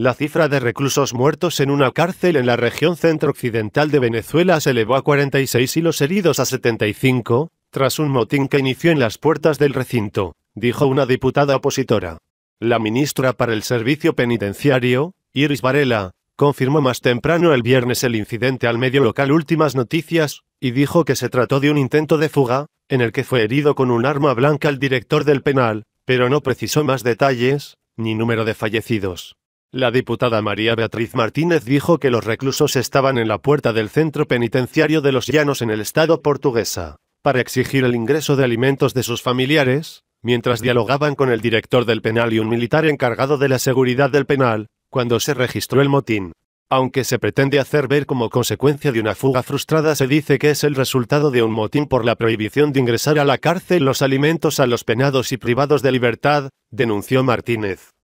La cifra de reclusos muertos en una cárcel en la región centro-occidental de Venezuela se elevó a 46 y los heridos a 75, tras un motín que inició en las puertas del recinto, dijo una diputada opositora. La ministra para el Servicio Penitenciario, Iris Varela, confirmó más temprano el viernes el incidente al medio local Últimas Noticias, y dijo que se trató de un intento de fuga, en el que fue herido con un arma blanca el director del penal, pero no precisó más detalles, ni número de fallecidos. La diputada María Beatriz Martínez dijo que los reclusos estaban en la puerta del centro penitenciario de Los Llanos en el estado portuguesa, para exigir el ingreso de alimentos de sus familiares, mientras dialogaban con el director del penal y un militar encargado de la seguridad del penal, cuando se registró el motín. Aunque se pretende hacer ver como consecuencia de una fuga frustrada, se dice que es el resultado de un motín por la prohibición de ingresar a la cárcel los alimentos a los penados y privados de libertad, denunció Martínez.